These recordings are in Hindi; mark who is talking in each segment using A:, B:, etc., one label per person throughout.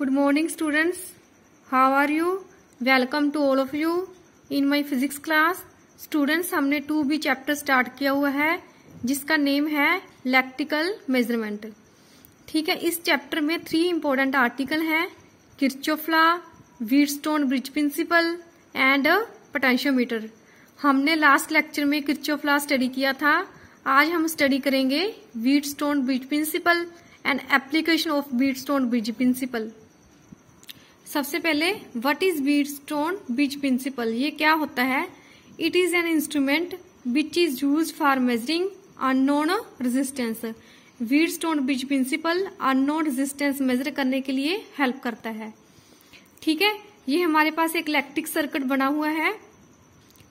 A: good morning students how are you welcome to all of you in my physics class students हमने टू बी चैप्टर स्टार्ट किया हुआ है जिसका नेम है इलेक्ट्रिकल मेजरमेंट ठीक है इस चैप्टर में थ्री इम्पोर्टेंट आर्टिकल हैं Kirchhoff's law stone bridge principle and potentiometer हमने लास्ट लेक्चर में किर्चोफ्ला स्टडी किया था आज हम स्टडी करेंगे stone bridge principle and application of stone bridge principle सबसे पहले what is Wheatstone bridge principle ये क्या होता है it is an instrument which is use for measuring unknown resistance Wheatstone bridge principle unknown resistance measure करने के लिए हेल्प करता है ठीक है ये हमारे पास एक इलेक्ट्रिक सर्किट बना हुआ है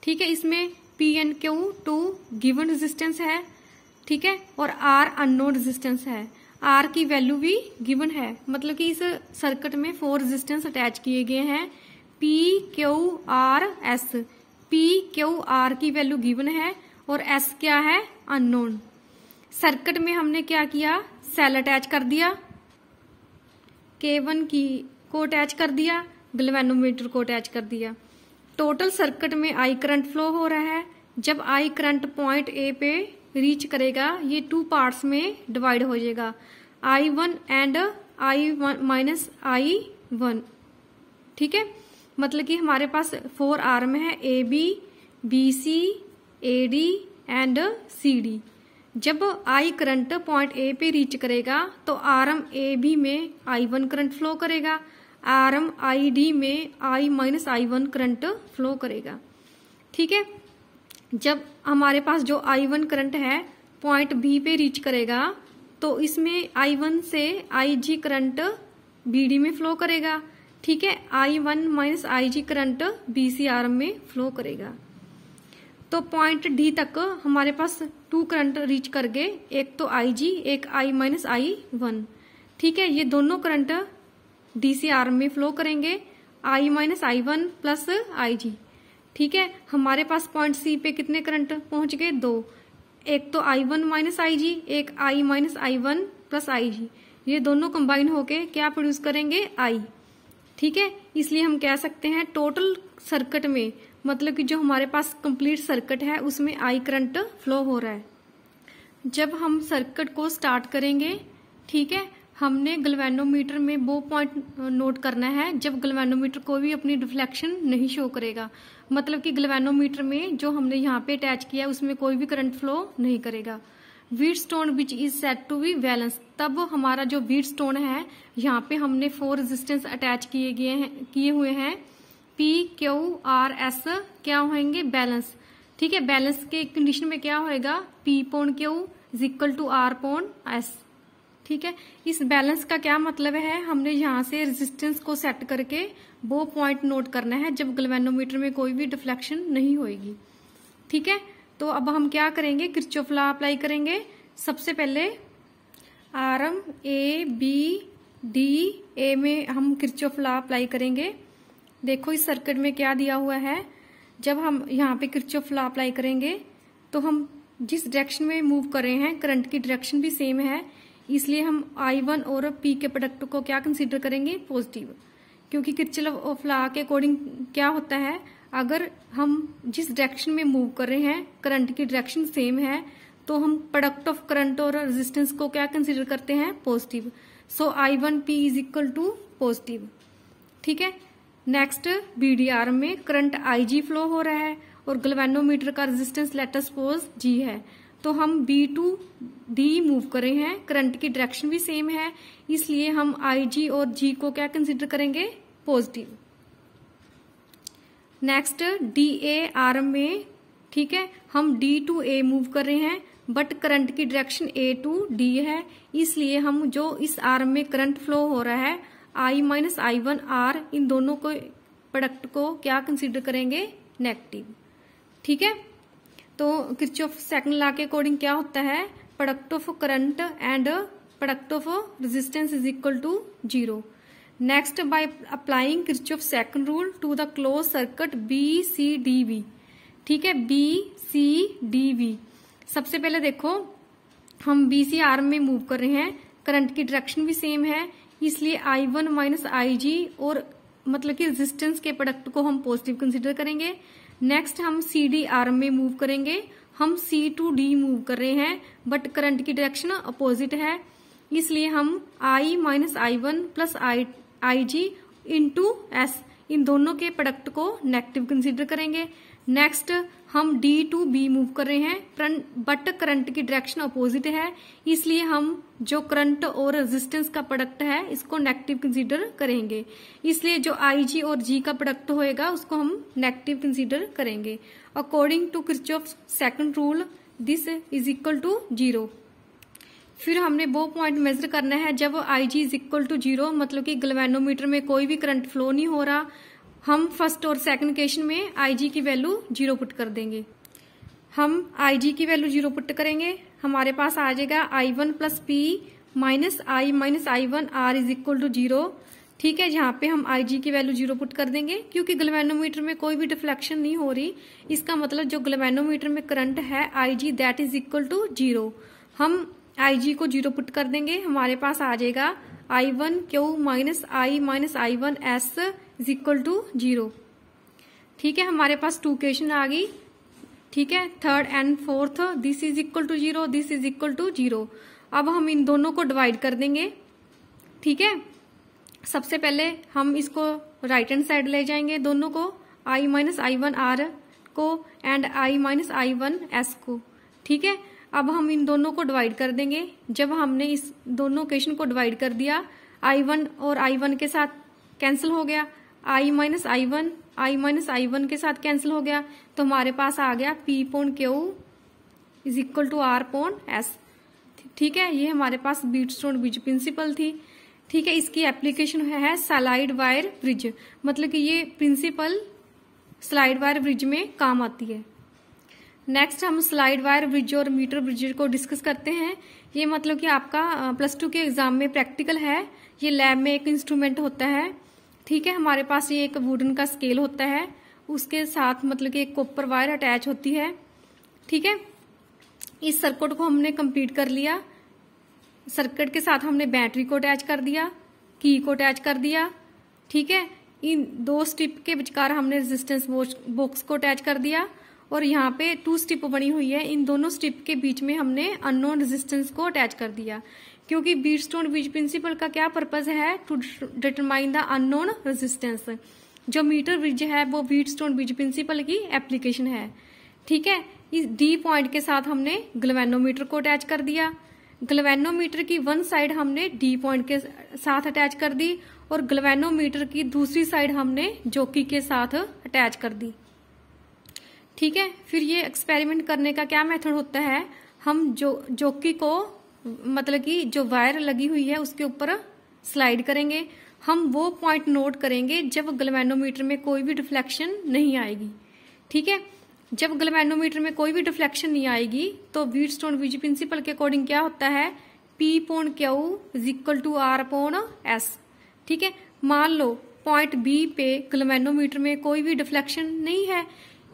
A: ठीक है इसमें P and Q two given resistance है ठीक है और आर अननोन रेजिस्टेंस है आर की वैल्यू भी गिवन है मतलब कि इस सर्किट में फोर रेजिस्टेंस अटैच किए गए हैं P Q R S P Q R की वैल्यू गिवन है और एस क्या है अननोन सर्किट में हमने क्या किया सेल अटैच कर दिया के वन की को अटैच कर दिया ग्लवेनोमीटर को अटैच कर दिया टोटल सर्किट में आई करंट फ्लो हो रहा है जब आई करंट पॉइंट ए पे रीच करेगा ये टू पार्ट्स में डिवाइड हो जाएगा I one and I one minus I one ठीक है मतलब कि हमारे पास फोर आर्म है A B B C A D and C D जब आई करंट पॉइंट ए पे रीच करेगा तो आर्म ए बी में आई वन करंट फ्लो करेगा आर्म आई डी में I minus I one current flow करेगा ठीक है जब हमारे पास जो आई वन करंट है पॉइंट बी पे रीच करेगा तो इसमें आई वन से I G current B D में फ्लो करेगा ठीक है I one minus I G current B C R में फ्लो करेगा तो पॉइंट डी तक हमारे पास टू करंट रीच कर गए एक तो आई जी एक आई माइनस आई वन ठीक है ये दोनों करंट डी सी आर में फ्लो करेंगे I minus I one plus I G ठीक है हमारे पास पॉइंट सी पे कितने करंट पहुंच गए दो एक तो आई वन माइनस आई जी एक I minus I one plus I G ये दोनों कंबाइन होके क्या प्रोड्यूस करेंगे आई ठीक है इसलिए हम कह सकते हैं टोटल सर्किट में मतलब कि जो हमारे पास कंप्लीट सर्किट है उसमें आई करंट फ्लो हो रहा है जब हम सर्किट को स्टार्ट करेंगे ठीक है हमने गलवेनोमीटर में वो पॉइंट नोट करना है जब गलवेनोमीटर कोई भी अपनी रिफ्लेक्शन नहीं शो करेगा मतलब कि गलवेनोमीटर में जो हमने यहाँ पे अटैच किया है उसमें कोई भी करंट फ्लो नहीं करेगा Wheatstone which is set to be balance तब हमारा जो वीट स्टोन है यहाँ पे हमने फोर रेजिस्टेंस अटैच किए गए हैं किए हुए हैं पी क्यू आर एस क्या होंगे बैलेंस ठीक है बैलेंस के कंडीशन में क्या होएगा P upon Q is equal to R upon S ठीक है इस बैलेंस का क्या मतलब है हमने यहाँ से रेजिस्टेंस को सेट करके वो पॉइंट नोट करना है जब ग्लवेनोमीटर में कोई भी डिफ्लेक्शन नहीं होगी ठीक है तो अब हम क्या करेंगे क्रिचोफला अप्लाई करेंगे सबसे पहले arm A B D A में हम क्रिचोफला अप्लाई करेंगे देखो इस सर्किट में क्या दिया हुआ है जब हम यहाँ पे क्रिचोफला अप्लाई करेंगे तो हम जिस डायरेक्शन में मूव कर रहे हैं करंट की डायरेक्शन भी सेम है इसलिए हम आई वन और पी के प्रोडक्ट को क्या कंसिडर करेंगे पॉजिटिव क्योंकि किचल ऑफ लॉ के अकॉर्डिंग क्या होता है अगर हम जिस डायरेक्शन में मूव कर रहे हैं करंट की डायरेक्शन सेम है तो हम प्रोडक्ट ऑफ करंट और रेजिस्टेंस को क्या कंसिडर करते हैं positive so I one P is equal to positive ठीक है नेक्स्ट बीडीआर में करंट आईजी फ्लो हो रहा है और गलवेनोमीटर का रेजिस्टेंस लेटर सपोज जी है तो हम बी टू डी मूव कर रहे हैं करंट की डायरेक्शन भी सेम है इसलिए हम आई जी और जी को क्या कंसिडर करेंगे positive next D A R में ठीक है हम डी टू ए मूव कर रहे हैं बट करंट की डायरेक्शन ए टू डी है इसलिए हम जो इस आर में करंट फ्लो हो रहा है I minus I one R इन दोनों को प्रोडक्ट को क्या कंसिडर करेंगे नेगेटिव ठीक है तो क्रिच ऑफ सेकंड लॉ के अकॉर्डिंग क्या होता है product of current and product of resistance is equal to zero next by applying Kirchhoff second rule to the close circuit B C D V ठीक है बी सी डी वी सबसे पहले देखो हम बी सी आर्म में मूव कर रहे हैं करंट की डायरेक्शन भी सेम है इसलिए आई वन माइनस आई जी और मतलब कि रेजिस्टेंस के प्रोडक्ट को हम पॉजिटिव कंसिडर करेंगे नेक्स्ट हम सी डी आर्म में मूव करेंगे हम सी टू डी मूव कर रहे हैं बट करंट की डायरेक्शन अपोजिट है इसलिए हम I minus I one plus I I G into S इन दोनों के प्रोडक्ट को नेगेटिव कंसीडर करेंगे नेक्स्ट हम डी टू बी मूव कर रहे हैं बट करंट की डायरेक्शन अपोजिट है इसलिए हम जो करंट और रेजिस्टेंस का प्रोडक्ट है इसको नेगेटिव कंसीडर करेंगे इसलिए जो आई जी और जी का प्रोडक्ट होएगा उसको हम नेगेटिव कंसीडर करेंगे according to Kirchhoff rule this is equal to zero फिर हमने वो पॉइंट मेजर करना है जब I G is equal to zero मतलब कि गलवेनोमीटर में कोई भी करंट फ्लो नहीं हो रहा हम फर्स्ट और सेकंड क्वेश्चन में आई जी की वैल्यू जीरो पुट कर देंगे हम आई जी की वैल्यू जीरो पुट करेंगे हमारे पास आ जाएगा I one plus P minus I minus I one R is equal to zero ठीक है जहाँ पे हम आई जी की वैल्यू जीरो पुट कर देंगे क्योंकि ग्लवेनोमीटर में कोई भी डिफ्लेक्शन नहीं हो रही इसका मतलब जो ग्लवेनोमीटर में करंट है I G that is equal to zero हम आई जी को जीरो पुट कर देंगे हमारे पास आ जाएगा I one Q minus I minus I one S is equal to zero ठीक है हमारे पास टू क्वेश्चन आ गई ठीक है third and fourth this is equal to zero this is equal to zero अब हम इन दोनों को डिवाइड कर देंगे ठीक है सबसे पहले हम इसको राइट हैंड साइड ले जाएंगे दोनों को I minus I one R को and I minus I one S को ठीक है अब हम इन दोनों को डिवाइड कर देंगे जब हमने इस दोनों क्वेश्चन को डिवाइड कर दिया आई वन और आई वन के साथ कैंसिल हो गया I minus I one I minus I one के साथ कैंसिल हो गया तो हमारे पास आ गया P upon Q is equal to R upon S ठीक है ये हमारे पास बीट स्टोन ब्रिज प्रिंसिपल थी ठीक है इसकी एप्लीकेशन है सलाइड वायर ब्रिज मतलब कि ये प्रिंसिपल स्लाइड वायर ब्रिज में काम आती है नेक्स्ट हम स्लाइड वायर ब्रिज और मीटर ब्रिज को डिस्कस करते हैं ये मतलब कि आपका प्लस टू के एग्जाम में प्रैक्टिकल है ये लैब में एक इंस्ट्रूमेंट होता है ठीक है हमारे पास ये एक वुडन का स्केल होता है उसके साथ मतलब कि एक कॉपर वायर अटैच होती है ठीक है इस सर्किट को हमने कंप्लीट कर लिया सर्किट के साथ हमने बैटरी को अटैच कर दिया की को अटैच कर दिया ठीक है इन दो स्ट्रिप के विचकार हमने रेजिस्टेंस बॉक्स को अटैच कर दिया और यहाँ पे टू स्टिप बनी हुई है इन दोनों स्टिप के बीच में हमने अननोन रेजिस्टेंस को अटैच कर दिया क्योंकि बीट स्टोन बीज प्रिंसिपल का क्या पर्पज है to determine the unknown resistance जो मीटर ब्रिज है वो बीट स्टोन बीज प्रिंसिपल की एप्लीकेशन है ठीक है इस डी पॉइंट के साथ हमने ग्लवेनोमीटर को अटैच कर दिया ग्लवेनोमीटर की वन साइड हमने डी पॉइंट के साथ अटैच कर दी और ग्लवेनोमीटर की दूसरी साइड हमने जोकी के साथ अटैच कर दी ठीक है फिर ये एक्सपेरिमेंट करने का क्या मेथड होता है हम जो जोकी को मतलब कि जो वायर लगी हुई है उसके ऊपर स्लाइड करेंगे हम वो पॉइंट नोट करेंगे जब ग्लमैनोमीटर में कोई भी डिफ्लेक्शन नहीं आएगी ठीक है जब ग्लमैनोमीटर में कोई भी डिफ्लेक्शन नहीं आएगी तो वीट स्टोन विज प्रिंसिपल के अकॉर्डिंग क्या होता है P upon Q is equal to R upon S ठीक है मान लो पॉइंट बी पे ग्लमैनोमीटर में कोई भी डिफ्लेक्शन नहीं है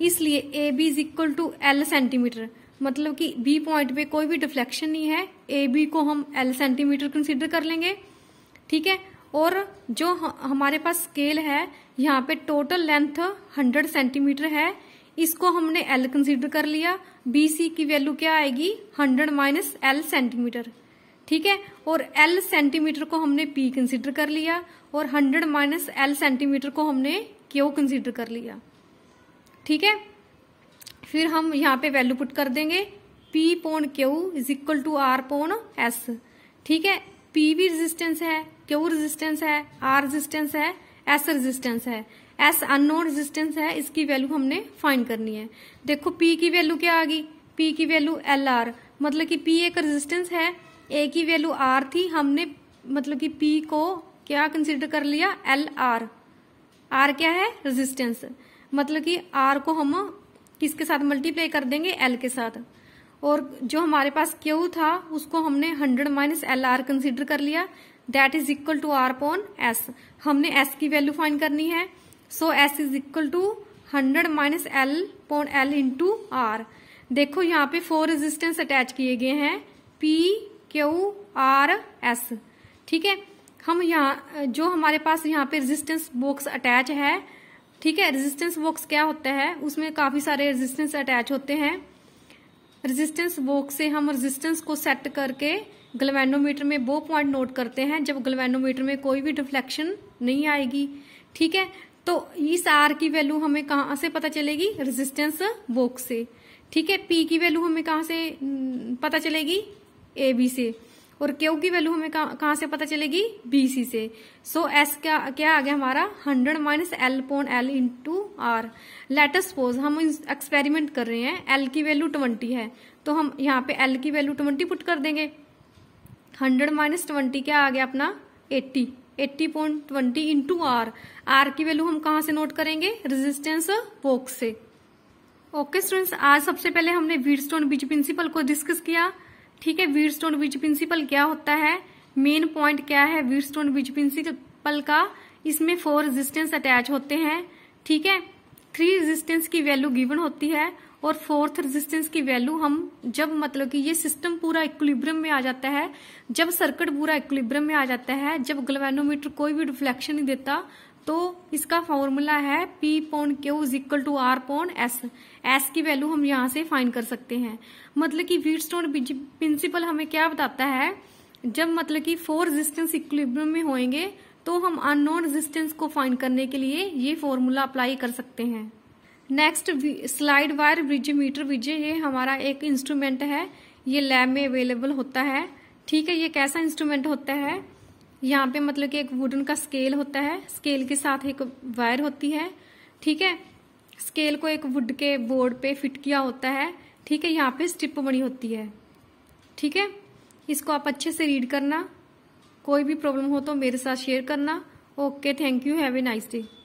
A: इसलिए A B is equal to L centimetre मतलब कि बी पॉइंट पे कोई भी डिफ्लेक्शन नहीं है ए बी को हम एल सेंटीमीटर कंसिडर कर लेंगे ठीक है और जो हमारे पास स्केल है यहाँ पे टोटल लेंथ हंड्रेड सेंटीमीटर है इसको हमने एल कंसिडर कर लिया बी सी की वैल्यू क्या आएगी हंड्रेड माइनस एल सेंटीमीटर ठीक है और एल सेंटीमीटर को हमने पी कंसिडर कर लिया और हंड्रेड माइनस एल सेंटीमीटर को हमने क्यू कंसिडर कर लिया ठीक है फिर हम यहाँ पे वैल्यू पुट कर देंगे P upon Q is equal to R upon S ठीक है पी भी रेजिस्टेंस है क्यू रेजिस्टेंस है आर रेजिस्टेंस है एस रेजिस्टेंस है एस अननोन रेजिस्टेंस है इसकी वैल्यू हमने फाइंड करनी है देखो पी की वैल्यू क्या आ गई पी की वैल्यू एल आर मतलब कि पी एक रेजिस्टेंस है ए की वैल्यू आर थी हमने मतलब कि पी को क्या कंसिडर कर लिया एल आर आर क्या है रेजिस्टेंस मतलब कि आर को हम किसके साथ मल्टीप्लाई कर देंगे एल के साथ और जो हमारे पास क्यू था उसको हमने hundred minus L R consider कर लिया that is equal to R upon S हमने एस की वैल्यू फाइंड करनी है so S is equal to hundred minus L upon L into R देखो यहाँ पे फोर रेजिस्टेंस अटैच किए गए हैं पी क्यू आर एस ठीक है हम यहाँ जो हमारे पास यहाँ पे रेजिस्टेंस बॉक्स अटैच है ठीक है रेजिस्टेंस बॉक्स क्या होता है उसमें काफी सारे रेजिस्टेंस अटैच होते हैं रेजिस्टेंस बॉक्स से हम रेजिस्टेंस को सेट करके ग्लवेनोमीटर में वो पॉइंट नोट करते हैं जब ग्लवेनोमीटर में कोई भी डिफ्लेक्शन नहीं आएगी ठीक है तो इस आर की वैल्यू हमें कहां से पता चलेगी रेजिस्टेंस बॉक्स से ठीक है पी की वैल्यू हमें कहाँ से पता चलेगी ए बी से और क्यू की वैल्यू हमें कहाँ से पता चलेगी बीसी से सो so, एस क्या क्या आ गया हमारा hundred minus L upon L to R later suppose हम एक्सपेरिमेंट कर रहे हैं एल की वैल्यू ट्वेंटी है तो हम यहाँ पे एल की वैल्यू ट्वेंटी पुट कर देंगे हंड्रेड माइनस ट्वेंटी क्या आ गया अपना eighty eighty point twenty into R R की वैल्यू हम कहाँ से नोट करेंगे रेजिस्टेंस बॉक्स से ओके स्टूडेंट्स आज सबसे पहले हमने स्टोन बीच प्रिंसिपल को डिस्कस किया ठीक है वीरस्टोन बीज प्रिंसिपल क्या होता है मेन पॉइंट क्या है वीरस्टोन बीज प्रिंसिपल का इसमें फोर रेजिस्टेंस अटैच होते हैं ठीक है थ्री रेजिस्टेंस की वैल्यू गिवन होती है और फोर्थ रेजिस्टेंस की वैल्यू हम जब मतलब कि ये सिस्टम पूरा इक्विलिब्रियम में आ जाता है जब सर्किट पूरा इक्विलिब्रियम में आ जाता है जब गलवेनोमीटर कोई भी रिफ्लेक्शन नहीं देता तो इसका फॉर्मूला है P upon Q is equal to R upon S S की वैल्यू हम यहाँ से फाइन कर सकते हैं मतलब कि वीट स्टोन प्रिंसिपल हमें क्या बताता है जब मतलब कि फोर रेजिस्टेंस इक्विलिब्रियम में होंगे तो हम अननोन रेजिस्टेंस को फाइन करने के लिए ये फॉर्मूला अप्लाई कर सकते हैं next slide wire bridge metre विजय ये हमारा एक इंस्ट्रूमेंट है ये लैब में अवेलेबल होता है ठीक है ये कैसा इंस्ट्रूमेंट होता है यहाँ पे मतलब कि एक वुडन का स्केल होता है स्केल के साथ एक वायर होती है ठीक है स्केल को एक वुड के बोर्ड पे फिट किया होता है ठीक है यहाँ पे स्ट्रिप बनी होती है ठीक है इसको आप अच्छे से रीड करना कोई भी प्रॉब्लम हो तो मेरे साथ शेयर करना okay thank you have a nice day